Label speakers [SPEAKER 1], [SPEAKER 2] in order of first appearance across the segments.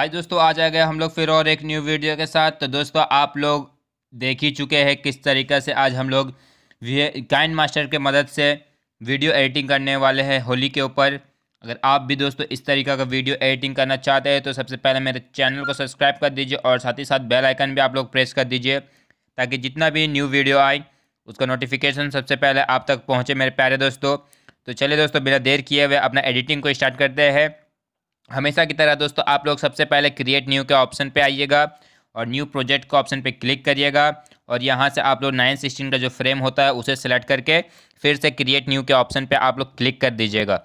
[SPEAKER 1] भाई दोस्तों आज आ गए हम लोग फिर और एक न्यू वीडियो के साथ तो दोस्तों आप लोग देख ही चुके हैं किस तरीके से आज हम लोग काइन मास्टर के मदद से वीडियो एडिटिंग करने वाले हैं होली के ऊपर अगर आप भी दोस्तों इस तरीका का वीडियो एडिटिंग करना चाहते हैं तो सबसे पहले मेरे चैनल को सब्सक्राइब कर दीजिए और साथ ही साथ बेल आइकन भी आप लोग प्रेस कर दीजिए ताकि जितना भी न्यू वीडियो आए उसका नोटिफिकेशन सबसे पहले आप तक पहुँचे मेरे प्यारे दोस्तों तो चलिए दोस्तों बिना देर किए हुए अपना एडिटिंग को स्टार्ट करते हैं हमेशा की तरह दोस्तों आप लोग सबसे पहले क्रिएट न्यू के ऑप्शन पे आइएगा और न्यू प्रोजेक्ट का ऑप्शन पे क्लिक करिएगा और यहाँ से आप लोग नाइन सिक्सटीन का जो फ्रेम होता है उसे सेलेक्ट करके फिर से क्रिएट न्यू के ऑप्शन पे आप लोग क्लिक कर दीजिएगा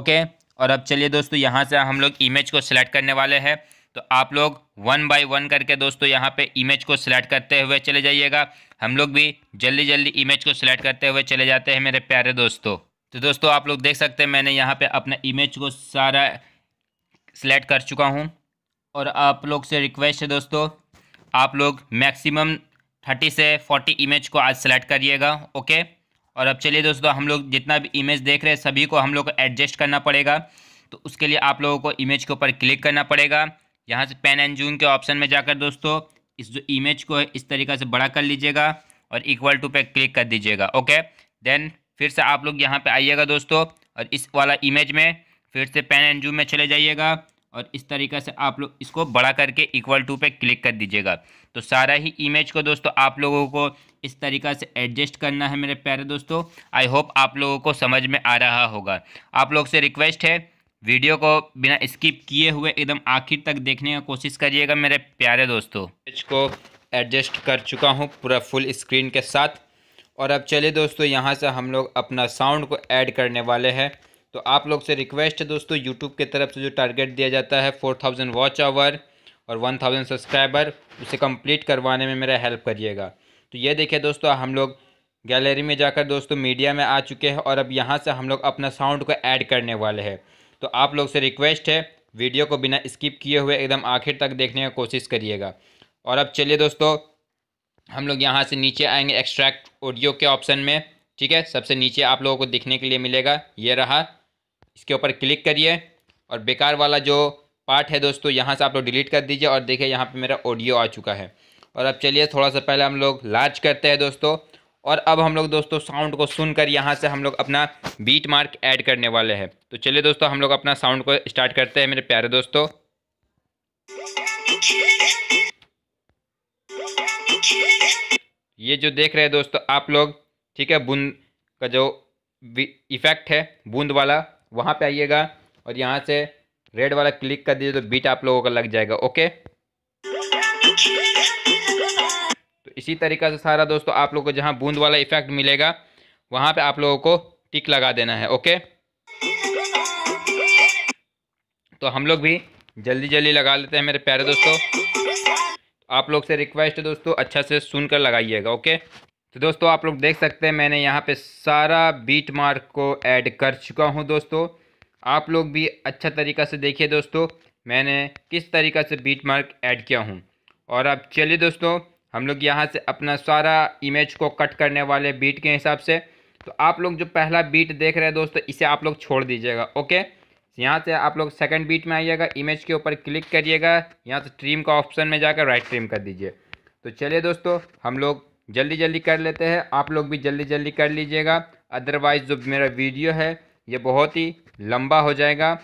[SPEAKER 1] ओके और अब चलिए दोस्तों यहाँ से हम लोग इमेज को सिलेक्ट करने वाले हैं तो आप लोग वन बाई वन करके दोस्तों यहाँ पर इमेज को सिलेक्ट करते हुए चले जाइएगा हम लोग भी जल्दी जल्दी इमेज को सिलेक्ट करते हुए चले जाते हैं मेरे प्यारे दोस्तों तो दोस्तों आप लोग देख सकते हैं मैंने यहाँ पर अपना इमेज को सारा सेलेक्ट कर चुका हूँ और आप लोग से रिक्वेस्ट है दोस्तों आप लोग मैक्सिमम थर्टी से फोर्टी इमेज को आज सेलेक्ट करिएगा ओके और अब चलिए दोस्तों हम लोग जितना भी इमेज देख रहे हैं सभी को हम लोग को एडजस्ट करना पड़ेगा तो उसके लिए आप लोगों को इमेज के ऊपर क्लिक करना पड़ेगा यहाँ से पेन एंड जूम के ऑप्शन में जाकर दोस्तों इस जो इमेज को है इस तरीका से बड़ा कर लीजिएगा और इक्वल टू पे क्लिक कर दीजिएगा ओके देन फिर से आप लोग यहाँ पे आइएगा दोस्तों और इस वाला इमेज में फिर से पेन एंड जूम में चले जाइएगा और इस तरीके से आप लोग इसको बड़ा करके इक्वल टू पे क्लिक कर दीजिएगा तो सारा ही इमेज को दोस्तों आप लोगों को इस तरीका से एडजस्ट करना है मेरे प्यारे दोस्तों आई होप आप लोगों को समझ में आ रहा होगा आप लोग से रिक्वेस्ट है वीडियो को बिना स्किप किए हुए एकदम आखिर तक देखने का कोशिश करिएगा मेरे प्यारे दोस्तों इमेज को एडजस्ट कर चुका हूँ पूरा फुल स्क्रीन के साथ और अब चलिए दोस्तों यहाँ से हम लोग अपना साउंड को ऐड करने वाले हैं तो आप लोग से रिक्वेस्ट है दोस्तों यूट्यूब के तरफ से जो टारगेट दिया जाता है फोर थाउजेंड वॉच आवर और वन थाउजेंड सब्सक्राइबर उसे कंप्लीट करवाने में मेरा हेल्प करिएगा तो ये देखिए दोस्तों हम लोग गैलरी में जाकर दोस्तों मीडिया में आ चुके हैं और अब यहाँ से हम लोग अपना साउंड को ऐड करने वाले हैं तो आप लोग से रिक्वेस्ट है वीडियो को बिना स्किप किए हुए एकदम आखिर तक देखने का कोशिश करिएगा और अब चलिए दोस्तों हम लोग यहाँ से नीचे आएंगे एक्सट्रैक्ट ऑडियो के ऑप्शन में ठीक है सबसे नीचे आप लोगों को दिखने के लिए मिलेगा ये रहा इसके ऊपर क्लिक करिए और बेकार वाला जो पार्ट है दोस्तों यहाँ से आप लोग डिलीट कर दीजिए और देखिए यहाँ पे मेरा ऑडियो आ चुका है और अब चलिए थोड़ा सा पहले हम लोग लार्ज करते हैं दोस्तों और अब हम लोग दोस्तों साउंड को सुनकर यहाँ से हम लोग अपना बीट मार्क ऐड करने वाले हैं तो चलिए दोस्तों हम लोग अपना साउंड को स्टार्ट करते हैं मेरे प्यारे दोस्तों ये जो देख रहे हैं दोस्तों आप लोग ठीक है बूंद का जो इफ़ेक्ट है बूंद वाला वहाँ पे आइएगा और यहाँ से रेड वाला क्लिक कर दीजिए तो बीट आप लोगों का लग जाएगा ओके तो इसी तरीका से सारा दोस्तों आप लोगों को जहाँ बूंद वाला इफेक्ट मिलेगा वहाँ पे आप लोगों को टिक लगा देना है ओके तो हम लोग भी जल्दी जल्दी लगा लेते हैं मेरे प्यारे दोस्तों आप लोग से रिक्वेस्ट है दोस्तों अच्छा से सुनकर लगाइएगा ओके तो दोस्तों आप लोग देख सकते हैं मैंने यहाँ पे सारा बीट मार्क को ऐड कर चुका हूँ दोस्तों आप लोग भी अच्छा तरीक़ा से देखिए दोस्तों मैंने किस तरीक़ा से बीट मार्क ऐड किया हूँ और अब चलिए दोस्तों हम लोग यहाँ से अपना सारा इमेज को कट करने वाले बीट के हिसाब से तो आप लोग जो पहला बीट देख रहे हैं दोस्तों इसे आप लोग छोड़ दीजिएगा ओके यहाँ से आप लोग सेकंड बीट में आइएगा इमेज के ऊपर क्लिक करिएगा यहाँ से ट्रीम का ऑप्शन में जाकर राइट ट्रीम कर दीजिए तो चलिए दोस्तों हम लोग जल्दी जल्दी कर लेते हैं आप लोग भी जल्दी जल्दी कर लीजिएगा अदरवाइज़ जो मेरा वीडियो है ये बहुत ही लंबा हो जाएगा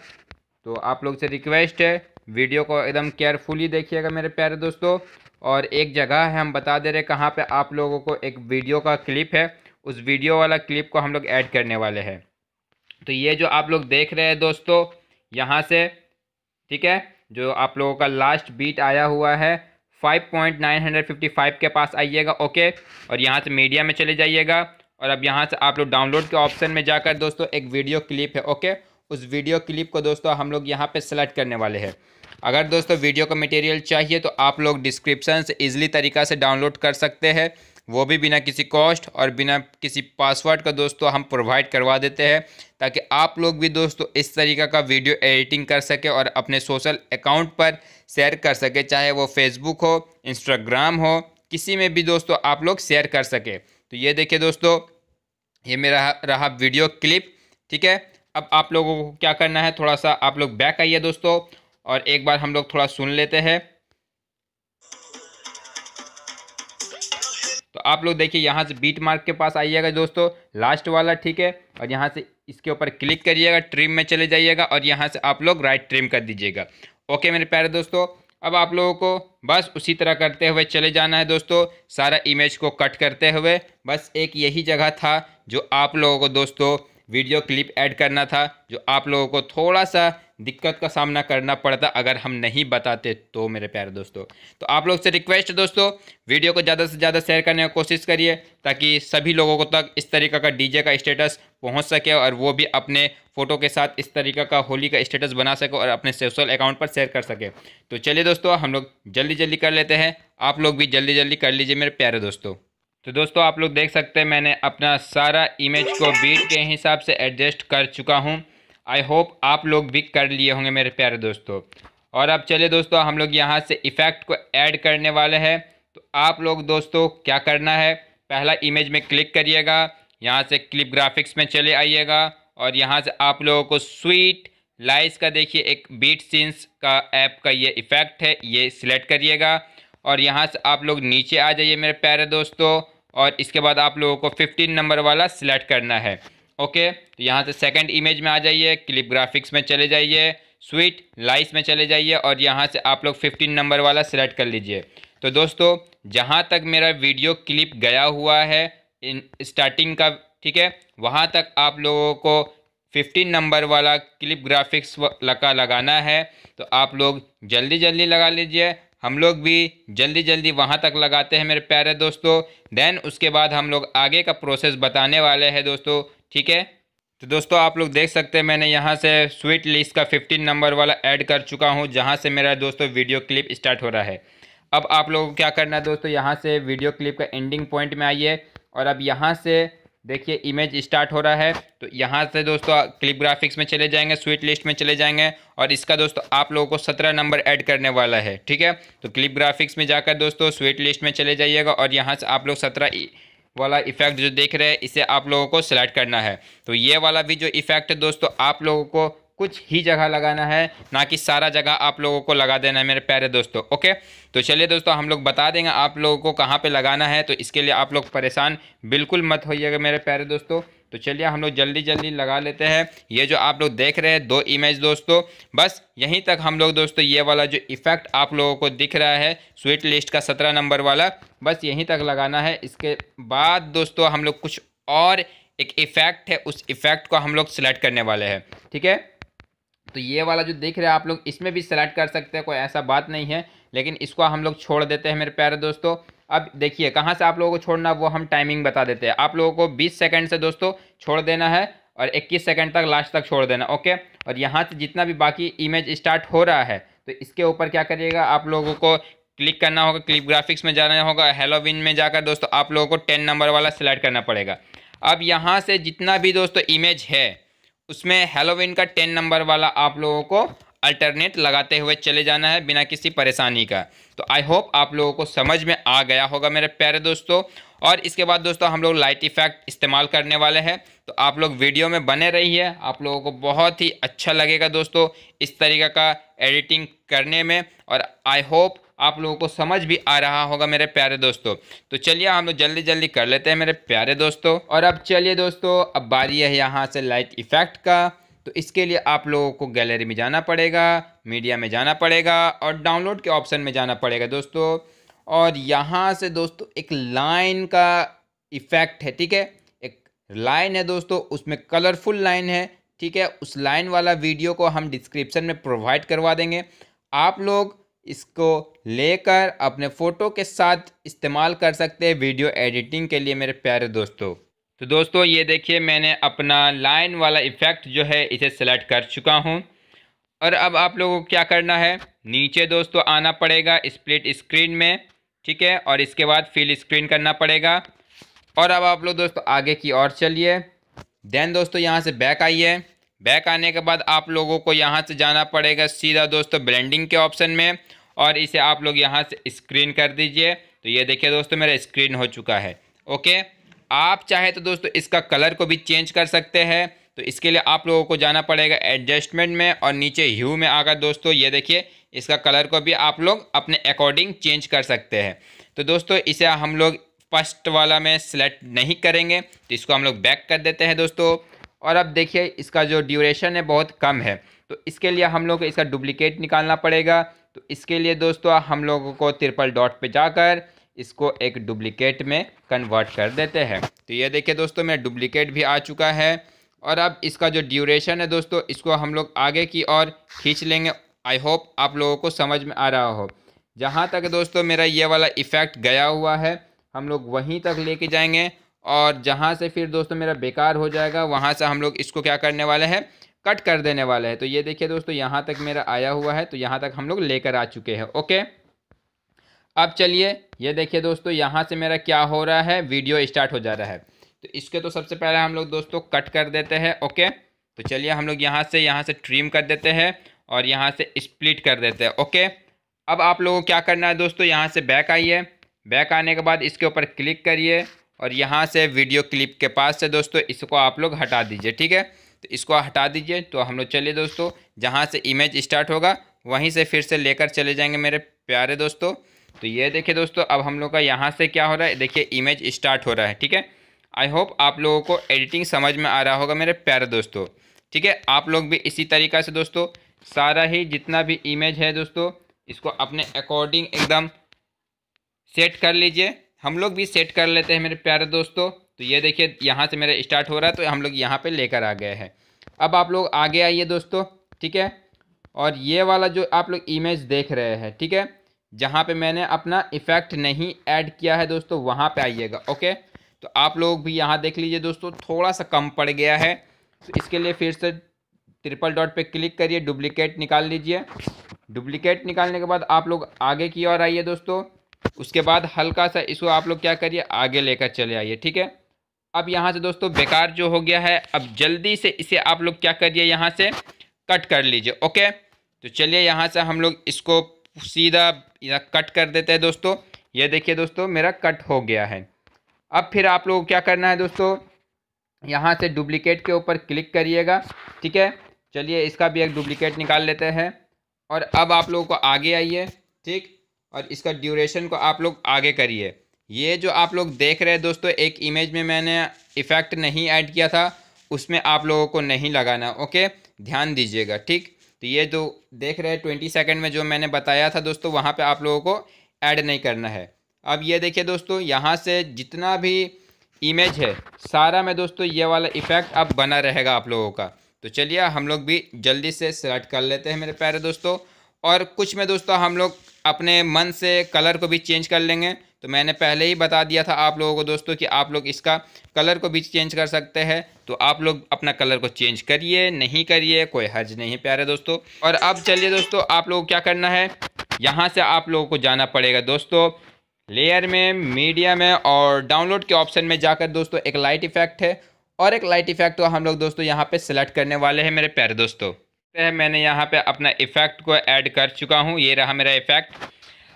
[SPEAKER 1] तो आप लोग से रिक्वेस्ट है वीडियो को एकदम केयरफुली देखिएगा मेरे प्यारे दोस्तों और एक जगह है हम बता दे रहे कहाँ पर आप लोगों को एक वीडियो का क्लिप है उस वीडियो वाला क्लिप को हम लोग ऐड करने वाले हैं तो ये जो आप लोग देख रहे हैं दोस्तों यहाँ से ठीक है जो आप लोगों का लास्ट बीट आया हुआ है 5.955 के पास आइएगा ओके और यहाँ से मीडिया में चले जाइएगा और अब यहाँ से आप लोग डाउनलोड के ऑप्शन में जाकर दोस्तों एक वीडियो क्लिप है ओके उस वीडियो क्लिप को दोस्तों हम लोग यहाँ पे सेलेक्ट करने वाले हैं अगर दोस्तों वीडियो का मटेरियल चाहिए तो आप लोग डिस्क्रिप्शन से ईजिली तरीका से डाउनलोड कर सकते हैं वो भी बिना किसी कॉस्ट और बिना किसी पासवर्ड का दोस्तों हम प्रोवाइड करवा देते हैं ताकि आप लोग भी दोस्तों इस तरीका का वीडियो एडिटिंग कर सके और अपने सोशल अकाउंट पर शेयर कर सके चाहे वो फेसबुक हो इंस्टाग्राम हो किसी में भी दोस्तों आप लोग शेयर कर सके तो ये देखिए दोस्तों ये मेरा रहा वीडियो क्लिप ठीक है अब आप लोगों को क्या करना है थोड़ा सा आप लोग बैक आइए दोस्तों और एक बार हम लोग थोड़ा सुन लेते हैं आप लोग देखिए यहाँ से बीट मार्क के पास आइएगा दोस्तों लास्ट वाला ठीक है और यहाँ से इसके ऊपर क्लिक करिएगा ट्रिम में चले जाइएगा और यहाँ से आप लोग राइट ट्रिम कर दीजिएगा ओके मेरे प्यारे दोस्तों अब आप लोगों को बस उसी तरह करते हुए चले जाना है दोस्तों सारा इमेज को कट करते हुए बस एक यही जगह था जो आप लोगों को दोस्तों वीडियो क्लिप ऐड करना था जो आप लोगों को थोड़ा सा दिक्कत का सामना करना पड़ता अगर हम नहीं बताते तो मेरे प्यारे दोस्तों तो आप लोग से रिक्वेस्ट है दोस्तों वीडियो को ज़्यादा से ज़्यादा शेयर करने की कोशिश करिए ताकि सभी लोगों को तक इस तरीके का डीजे का स्टेटस पहुंच सके और वो भी अपने फ़ोटो के साथ इस तरीके का होली का स्टेटस बना सके और अपने सोशल अकाउंट पर शेयर कर सके तो चलिए दोस्तों हम लोग जल्दी जल्दी कर लेते हैं आप लोग भी जल्दी जल्दी कर लीजिए मेरे प्यारे दोस्तों तो दोस्तों आप लोग देख सकते हैं मैंने अपना सारा इमेज को बीट के हिसाब से एडजस्ट कर चुका हूँ आई होप आप लोग भी कर लिए होंगे मेरे प्यारे दोस्तों और अब चलिए दोस्तों हम लोग यहाँ से इफ़ेक्ट को ऐड करने वाले हैं तो आप लोग दोस्तों क्या करना है पहला इमेज में क्लिक करिएगा यहाँ से क्लिप ग्राफिक्स में चले आइएगा और यहाँ से आप लोगों को स्वीट लाइस का देखिए एक बीट सीन्स का ऐप का ये इफ़ेक्ट है ये सिलेक्ट करिएगा और यहाँ से आप लोग नीचे आ जाइए मेरे प्यारे दोस्तों और इसके बाद आप लोगों को फिफ्टीन नंबर वाला सिलेक्ट करना है ओके तो यहाँ से सेकंड इमेज में आ जाइए क्लिप ग्राफिक्स में चले जाइए स्वीट लाइस में चले जाइए और यहाँ से आप लोग फिफ्टीन नंबर वाला सिलेक्ट कर लीजिए तो दोस्तों जहाँ तक मेरा वीडियो क्लिप गया हुआ है इन स्टार्टिंग का ठीक है वहाँ तक आप लोगों को फिफ्टीन नंबर वाला क्लिप ग्राफिक्स का लगाना है तो आप लोग जल्दी जल्दी लगा लीजिए हम लोग भी जल्दी जल्दी वहाँ तक लगाते हैं मेरे प्यारे दोस्तों देन उसके बाद हम लोग आगे का प्रोसेस बताने वाले हैं दोस्तों ठीक है तो दोस्तों आप लोग देख सकते हैं मैंने यहाँ से स्वीट लिस्ट का 15 नंबर वाला ऐड कर चुका हूँ जहाँ से मेरा दोस्तों वीडियो क्लिप स्टार्ट हो रहा है अब आप लोगों को क्या करना है दोस्तों यहाँ से वीडियो क्लिप का एंडिंग पॉइंट में आइए और अब यहाँ से देखिए इमेज स्टार्ट हो रहा है तो यहाँ से दोस्तों क्लिप ग्राफिक्स में चले जाएंगे स्वीट लिस्ट में चले जाएंगे और इसका दोस्तों आप लोगों को सत्रह नंबर ऐड करने वाला है ठीक है तो क्लिप ग्राफिक्स में जाकर दोस्तों स्वीट लिस्ट में चले जाइएगा और यहाँ से आप लोग सत्रह वाला इफेक्ट जो देख रहे हैं इसे आप लोगों को सिलेक्ट करना है तो ये वाला भी जो इफेक्ट है दोस्तों आप लोगों को कुछ ही जगह लगाना है ना कि सारा जगह आप लोगों को लगा देना है मेरे प्यारे दोस्तों ओके तो चलिए दोस्तों हम लोग बता देंगे आप लोगों को कहाँ पे लगाना है तो इसके लिए आप लोग परेशान बिल्कुल मत होइएगा मेरे प्यारे दोस्तों तो चलिए हम लोग जल्दी जल्दी लगा लेते हैं ये जो आप लोग देख रहे हैं दो इमेज दोस्तों बस यहीं तक हम लोग दोस्तों ये वाला जो इफ़ेक्ट आप लोगों को दिख रहा है स्वीट लिस्ट का सत्रह नंबर वाला बस यहीं तक लगाना है इसके बाद दोस्तों हम लोग कुछ और एक इफ़ेक्ट है उस इफ़ेक्ट को हम लोग सिलेक्ट करने वाले हैं ठीक है तो ये वाला जो देख रहे हैं आप लोग इसमें भी सेलेक्ट कर सकते हैं कोई ऐसा बात नहीं है लेकिन इसको हम लोग छोड़ देते हैं मेरे प्यारे दोस्तों अब देखिए कहाँ से आप लोगों को छोड़ना वो हम टाइमिंग बता देते हैं आप लोगों को बीस सेकेंड से दोस्तों छोड़ देना है और इक्कीस सेकेंड तक लास्ट तक छोड़ देना ओके और यहाँ से जितना भी बाकी इमेज स्टार्ट हो रहा है तो इसके ऊपर क्या करिएगा आप लोगों को क्लिक करना होगा क्लिप ग्राफिक्स में जाना होगा हेलोविन में जाकर दोस्तों आप लोगों को टेन नंबर वाला सिलेक्ट करना पड़ेगा अब यहाँ से जितना भी दोस्तों इमेज है उसमें हेलोविन का टेन नंबर वाला आप लोगों को अल्टरनेट लगाते हुए चले जाना है बिना किसी परेशानी का तो आई होप आप लोगों को समझ में आ गया होगा मेरे प्यारे दोस्तों और इसके बाद दोस्तों हम लोग लाइट इफेक्ट इस्तेमाल करने वाले हैं तो आप लोग वीडियो में बने रहिए आप लोगों को बहुत ही अच्छा लगेगा दोस्तों इस तरीका का एडिटिंग करने में और आई होप आप लोगों को समझ भी आ रहा होगा मेरे प्यारे दोस्तों तो चलिए हम लोग जल्दी जल्दी कर लेते हैं मेरे प्यारे दोस्तों और अब चलिए दोस्तों अब बारी है यहाँ से लाइट इफेक्ट का तो इसके लिए आप लोगों को गैलरी में जाना पड़ेगा मीडिया में जाना पड़ेगा और डाउनलोड के ऑप्शन में जाना पड़ेगा दोस्तों और यहाँ से दोस्तों एक लाइन का इफेक्ट है ठीक है एक लाइन है दोस्तों उसमें कलरफुल लाइन है ठीक है उस लाइन वाला वीडियो को हम डिस्क्रिप्शन में प्रोवाइड करवा देंगे आप लोग इसको लेकर अपने फ़ोटो के साथ इस्तेमाल कर सकते हैं वीडियो एडिटिंग के लिए मेरे प्यारे दोस्तों तो दोस्तों ये देखिए मैंने अपना लाइन वाला इफ़ेक्ट जो है इसे सेलेक्ट कर चुका हूँ और अब आप लोगों को क्या करना है नीचे दोस्तों आना पड़ेगा स्प्लिट स्क्रीन में ठीक है और इसके बाद फिल स्क्रीन करना पड़ेगा और अब आप लोग दोस्तों आगे की ओर चलिए देन दोस्तों यहाँ से बैक आइए बैक आने के बाद आप लोगों को यहाँ से जाना पड़ेगा सीधा दोस्तों ब्लेंडिंग के ऑप्शन में और इसे आप लोग यहाँ से स्क्रीन कर दीजिए तो ये देखिए दोस्तों मेरा स्क्रीन हो चुका है ओके आप चाहे तो दोस्तों इसका कलर को भी चेंज कर सकते हैं तो इसके लिए आप लोगों को जाना पड़ेगा एडजस्टमेंट में और नीचे ह्यू में आकर दोस्तों ये देखिए इसका कलर को भी आप लोग अपने अकॉर्डिंग चेंज कर सकते हैं तो दोस्तों इसे हम लोग फर्स्ट वाला में सेलेक्ट नहीं करेंगे तो इसको हम लोग बैक कर देते हैं दोस्तों और अब देखिए इसका जो ड्यूरेशन है बहुत कम है तो इसके लिए हम लोग इसका डुप्लिकेट निकालना पड़ेगा तो इसके लिए दोस्तों हम लोगों को ट्रिपल डॉट पे जाकर इसको एक डुप्लीकेट में कन्वर्ट कर देते हैं तो ये देखिए दोस्तों मेरा डुप्लीकेट भी आ चुका है और अब इसका जो ड्यूरेशन है दोस्तों इसको हम लोग आगे की ओर खींच लेंगे आई होप आप लोगों को समझ में आ रहा हो जहाँ तक दोस्तों मेरा ये वाला इफ़ेक्ट गया हुआ है हम लोग वहीं तक लेके जाएंगे और जहाँ से फिर दोस्तों मेरा बेकार हो जाएगा वहाँ से हम लोग इसको क्या करने वाले हैं कट कर देने वाला है तो ये देखिए दोस्तों यहाँ तक मेरा आया हुआ है तो यहाँ तक हम लोग लेकर आ चुके हैं ओके अब चलिए ये देखिए दोस्तों यहाँ से मेरा क्या हो रहा है वीडियो स्टार्ट हो जा रहा है तो इसके तो सबसे पहले हम लोग दोस्तों कट कर देते हैं ओके तो चलिए हम लोग यहाँ से यहाँ से ट्रिम कर देते हैं और यहाँ से स्प्लिट कर देते हैं ओके अब आप लोगों को क्या करना है दोस्तों यहाँ से बैक आइए बैक आने के बाद इसके ऊपर क्लिक करिए और यहाँ से वीडियो क्लिप के पास से दोस्तों इसको आप लोग हटा दीजिए ठीक है तो इसको हटा दीजिए तो हम लोग चलिए दोस्तों जहाँ से इमेज स्टार्ट होगा वहीं से फिर से लेकर चले जाएंगे मेरे प्यारे दोस्तों तो ये देखिए दोस्तों अब हम लोग का यहाँ से क्या हो रहा है देखिए इमेज स्टार्ट हो रहा है ठीक है आई होप आप लोगों को एडिटिंग समझ में आ रहा होगा मेरे प्यारे दोस्तों ठीक है आप लोग भी इसी तरीका से दोस्तों सारा ही जितना भी इमेज है दोस्तों इसको अपने अकॉर्डिंग एकदम सेट कर लीजिए हम लोग भी सेट कर लेते हैं मेरे प्यारे दोस्तों तो ये देखिए यहाँ से मेरा स्टार्ट हो रहा है तो हम लोग यहाँ पर लेकर आ गए हैं अब आप लोग आगे आइए दोस्तों ठीक है और ये वाला जो आप लोग इमेज देख रहे हैं ठीक है जहाँ पे मैंने अपना इफ़ेक्ट नहीं ऐड किया है दोस्तों वहाँ पे आइएगा ओके तो आप लोग भी यहाँ देख लीजिए दोस्तों थोड़ा सा कम पड़ गया है तो इसके लिए फिर से ट्रिपल डॉट पे क्लिक करिए डुप्लिकेट निकाल लीजिए डुप्लिकेट निकालने के बाद आप लोग आगे की ओर आइए दोस्तों उसके बाद हल्का सा इसको आप लोग क्या करिए आगे लेकर चले आइए ठीक है अब यहाँ से दोस्तों बेकार जो हो गया है अब जल्दी से इसे आप लोग क्या करिए यहाँ से कट कर लीजिए ओके तो चलिए यहाँ से हम लोग इसको सीधा कट कर देते हैं दोस्तों ये देखिए दोस्तों मेरा कट हो गया है अब फिर आप को क्या करना है दोस्तों यहाँ से डुप्लीकेट के ऊपर क्लिक करिएगा ठीक है चलिए इसका भी एक डुप्लिकेट निकाल लेते हैं और अब आप लोगों को आगे आइए ठीक और इसका ड्यूरेशन को आप लोग आगे करिए ये जो आप लोग देख रहे हैं दोस्तों एक इमेज में मैंने इफ़ेक्ट नहीं ऐड किया था उसमें आप लोगों को नहीं लगाना ओके ध्यान दीजिएगा ठीक तो ये जो देख रहे हैं ट्वेंटी सेकेंड में जो मैंने बताया था दोस्तों वहाँ पर आप लोगों को ऐड नहीं करना है अब ये देखिए दोस्तों यहाँ से जितना भी इमेज है सारा में दोस्तों ये वाला इफ़ेक्ट अब बना रहेगा आप लोगों का तो चलिए हम लोग भी जल्दी से सेलेक्ट कर लेते हैं मेरे प्यारे दोस्तों और कुछ में दोस्तों हम लोग अपने मन से कलर को भी चेंज कर लेंगे तो मैंने पहले ही बता दिया था आप लोगों को दोस्तों कि आप लोग इसका कलर को भी चेंज कर सकते हैं तो आप लोग अपना कलर को चेंज करिए नहीं करिए कोई हर्ज नहीं प्यारे दोस्तों और अब चलिए दोस्तों आप लोग क्या करना है यहाँ से आप लोगों को जाना पड़ेगा दोस्तों लेयर में मीडिया में और डाउनलोड के ऑप्शन में जाकर दोस्तों एक लाइट इफेक्ट है और एक लाइट इफेक्ट को हम लोग दोस्तों यहाँ पे सेलेक्ट करने वाले हैं मेरे प्यारे दोस्तों तो मैंने यहाँ पे अपना इफेक्ट को ऐड कर चुका हूँ ये रहा मेरा इफेक्ट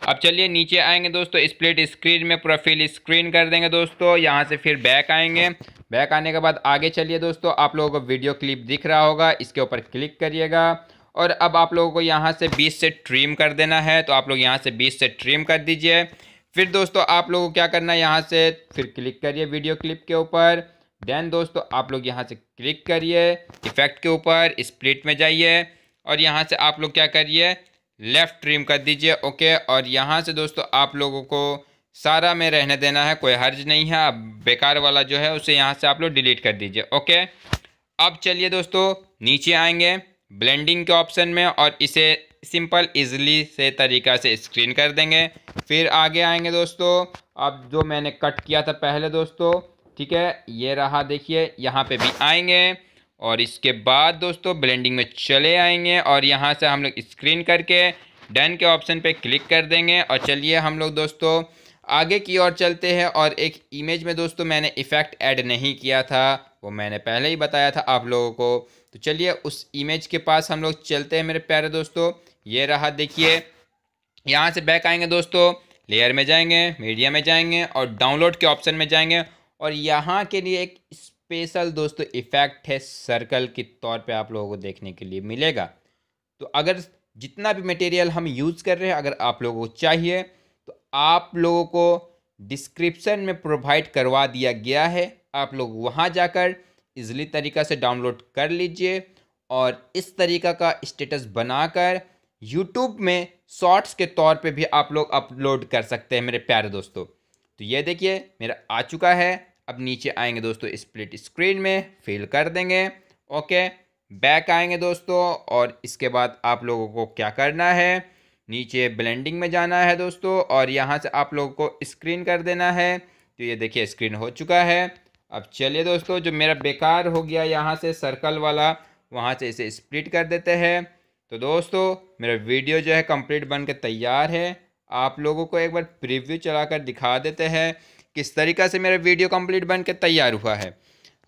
[SPEAKER 1] अब चलिए नीचे आएंगे दोस्तों स्प्लिट स्क्रीन में पूरा फिल स्क्रीन कर देंगे दोस्तों यहाँ से फिर बैक आएंगे बैक आने के बाद आगे चलिए दोस्तों आप लोगों को वीडियो क्लिप दिख रहा होगा इसके ऊपर क्लिक करिएगा और अब आप लोगों को यहाँ से 20 से ट्रिम कर देना है तो आप लोग यहाँ से 20 से ट्रिम कर दीजिए फिर दोस्तों आप लोगों को क्या करना है यहाँ से फिर क्लिक करिए वीडियो क्लिप के ऊपर देन दोस्तों आप लोग यहाँ से क्लिक करिए इफेक्ट के ऊपर स्प्लिट में जाइए और यहाँ से आप लोग क्या करिए लेफ़्ट ट्रिम कर दीजिए ओके और यहाँ से दोस्तों आप लोगों को सारा में रहने देना है कोई हर्ज नहीं है अब बेकार वाला जो है उसे यहाँ से आप लोग डिलीट कर दीजिए ओके अब चलिए दोस्तों नीचे आएंगे ब्लेंडिंग के ऑप्शन में और इसे सिंपल इजली से तरीका से स्क्रीन कर देंगे फिर आगे आएंगे दोस्तों अब जो मैंने कट किया था पहले दोस्तों ठीक है ये रहा देखिए यहाँ पे भी आएंगे और इसके बाद दोस्तों ब्लेंडिंग में चले आएंगे और यहाँ से हम लोग स्क्रीन करके डन के ऑप्शन पे क्लिक कर देंगे और चलिए हम लोग दोस्तों आगे की ओर चलते हैं और एक इमेज में दोस्तों मैंने इफ़ेक्ट ऐड नहीं किया था वो मैंने पहले ही बताया था आप लोगों को तो चलिए उस इमेज के पास हम लोग चलते हैं मेरे प्यारे दोस्तों ये रहा देखिए यहाँ से बैक आएंगे दोस्तों लेयर में जाएंगे मीडिया में जाएंगे और डाउनलोड के ऑप्शन में जाएंगे और यहाँ के लिए एक स्पेशल दोस्तों इफेक्ट है सर्कल के तौर पे आप लोगों को देखने के लिए मिलेगा तो अगर जितना भी मटेरियल हम यूज़ कर रहे हैं अगर आप लोगों को चाहिए तो आप लोगों को डिस्क्रिप्शन में प्रोवाइड करवा दिया गया है आप लोग वहाँ जाकर इजली तरीक़ा से डाउनलोड कर लीजिए और इस तरीका का स्टेटस बनाकर यूट्यूब में शॉर्ट्स के तौर पे भी आप लोग अपलोड कर सकते हैं मेरे प्यारे दोस्तों तो ये देखिए मेरा आ चुका है अब नीचे आएंगे दोस्तों स्प्लिट स्क्रीन में फिल कर देंगे ओके बैक आएंगे दोस्तों और इसके बाद आप लोगों को क्या करना है नीचे ब्लेंडिंग में जाना है दोस्तों और यहाँ से आप लोगों को स्क्रीन कर देना है तो ये देखिए स्क्रीन हो चुका है अब चलिए दोस्तों जो मेरा बेकार हो गया यहाँ से सर्कल वाला वहाँ से इसे स्प्लिट कर देते हैं तो दोस्तों मेरा वीडियो जो है कंप्लीट बन के तैयार है आप लोगों को एक बार प्रीव्यू चलाकर दिखा देते हैं किस तरीक़ा से मेरा वीडियो कंप्लीट बन के तैयार हुआ है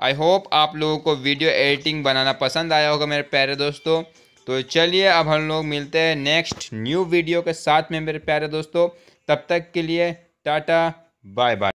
[SPEAKER 1] आई होप आप लोगों को वीडियो एडिटिंग बनाना पसंद आया होगा मेरे प्यारे दोस्तों तो चलिए अब हम लोग मिलते हैं नेक्स्ट न्यू वीडियो के साथ में मेरे प्यारे दोस्तों तब तक के लिए टाटा बाय बाय